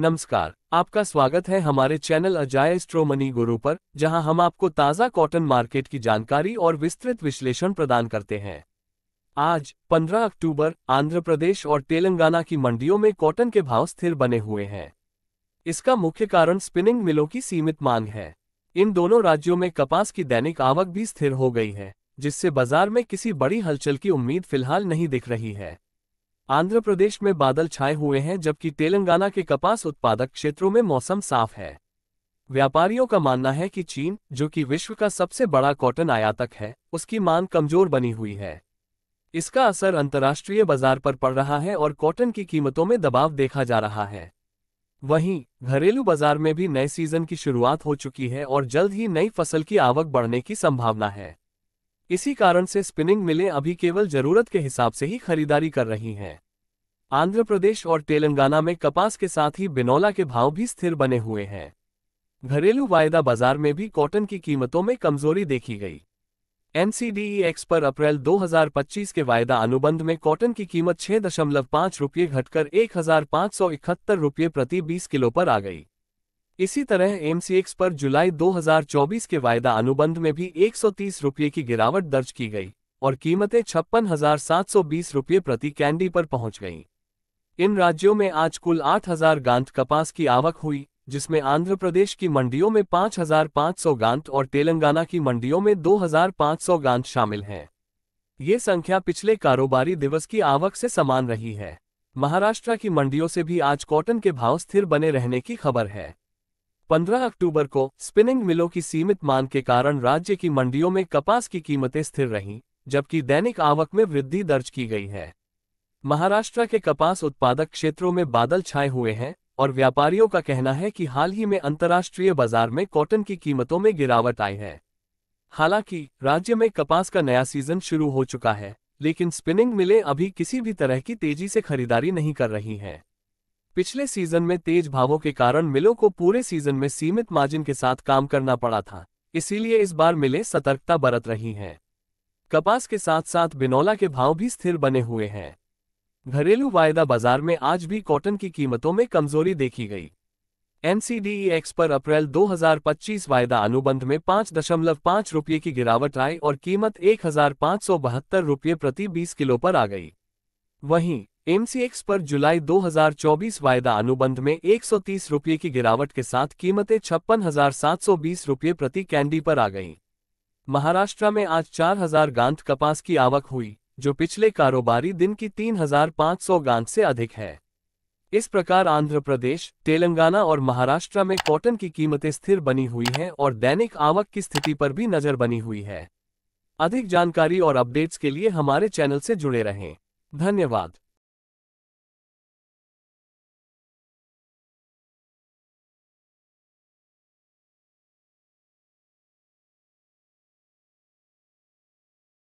नमस्कार आपका स्वागत है हमारे चैनल अजाय स्ट्रो मनी गुरु पर जहां हम आपको ताज़ा कॉटन मार्केट की जानकारी और विस्तृत विश्लेषण प्रदान करते हैं आज 15 अक्टूबर आंध्र प्रदेश और तेलंगाना की मंडियों में कॉटन के भाव स्थिर बने हुए हैं इसका मुख्य कारण स्पिनिंग मिलों की सीमित मांग है इन दोनों राज्यों में कपास की दैनिक आवक भी स्थिर हो गई है जिससे बाजार में किसी बड़ी हलचल की उम्मीद फिलहाल नहीं दिख रही है आंध्र प्रदेश में बादल छाए हुए हैं जबकि तेलंगाना के कपास उत्पादक क्षेत्रों में मौसम साफ है व्यापारियों का मानना है कि चीन जो कि विश्व का सबसे बड़ा कॉटन आयातक है उसकी मांग कमजोर बनी हुई है इसका असर अंतर्राष्ट्रीय बाजार पर पड़ रहा है और कॉटन की कीमतों में दबाव देखा जा रहा है वहीं घरेलू बाजार में भी नए सीजन की शुरुआत हो चुकी है और जल्द ही नई फसल की आवक बढ़ने की संभावना है इसी कारण से स्पिनिंग मिलें अभी केवल जरूरत के हिसाब से ही खरीदारी कर रही हैं आंध्र प्रदेश और तेलंगाना में कपास के साथ ही बिनौला के भाव भी स्थिर बने हुए हैं घरेलू वायदा बाजार में भी कॉटन की कीमतों में कमजोरी देखी गई एनसीडीएक्स पर अप्रैल 2025 के वायदा अनुबंध में कॉटन की कीमत छह दशमलव पाँच रुपये घटकर एक हजार सौ इकहत्तर रुपये प्रति 20 किलो पर आ गई इसी तरह एमसीएक्स पर जुलाई 2024 के वायदा अनुबंध में भी एक रुपये की गिरावट दर्ज की गई और कीमतें छप्पन हजार सात सौ बीस रुपये प्रति कैंडी पर पहुंच गईं इन राज्यों में आज कुल 8000 गांत कपास की आवक हुई जिसमें आंध्र प्रदेश की मंडियों में 5,500 गांत और तेलंगाना की मंडियों में 2,500 गांत शामिल हैं ये संख्या पिछले कारोबारी दिवस की आवक से समान रही है महाराष्ट्र की मंडियों से भी आज कॉटन के भाव स्थिर बने रहने की खबर है 15 अक्टूबर को स्पिनिंग मिलों की सीमित मांग के कारण राज्य की मंडियों में कपास की कीमतें स्थिर रहीं जबकि दैनिक आवक में वृद्धि दर्ज की गई है महाराष्ट्र के कपास उत्पादक क्षेत्रों में बादल छाए हुए हैं और व्यापारियों का कहना है कि हाल ही में अंतर्राष्ट्रीय बाजार में कॉटन की कीमतों में गिरावट आई है हालांकि राज्य में कपास का नया सीजन शुरू हो चुका है लेकिन स्पिनिंग मिलें अभी किसी भी तरह की तेजी से खरीदारी नहीं कर रही हैं पिछले सीजन में तेज भावों के कारण मिलों को पूरे सीजन में सीमित मार्जिन के साथ काम करना पड़ा था इसीलिए इस बार मिलें सतर्कता बरत रही हैं कपास के साथ साथ बिनौला के भाव भी स्थिर बने हुए हैं घरेलू वायदा बाजार में आज भी कॉटन की कीमतों में कमजोरी देखी गई एनसीडीईएक्स पर अप्रैल 2025 वायदा अनुबंध में दशमलव पांच रुपये की गिरावट आई और कीमत एक रुपये प्रति 20 किलो पर आ गई वहीं एमसीएक्स पर जुलाई 2024 वायदा अनुबंध में एक रुपये की गिरावट के साथ कीमतें छप्पन रुपये प्रति कैंडी पर आ गईं। महाराष्ट्र में आज 4000 गांठ कपास की आवक हुई जो पिछले कारोबारी दिन की 3,500 गांठ से अधिक है इस प्रकार आंध्र प्रदेश तेलंगाना और महाराष्ट्र में कॉटन की कीमतें स्थिर बनी हुई हैं और दैनिक आवक की स्थिति पर भी नजर बनी हुई है अधिक जानकारी और अपडेट्स के लिए हमारे चैनल से जुड़े रहें धन्यवाद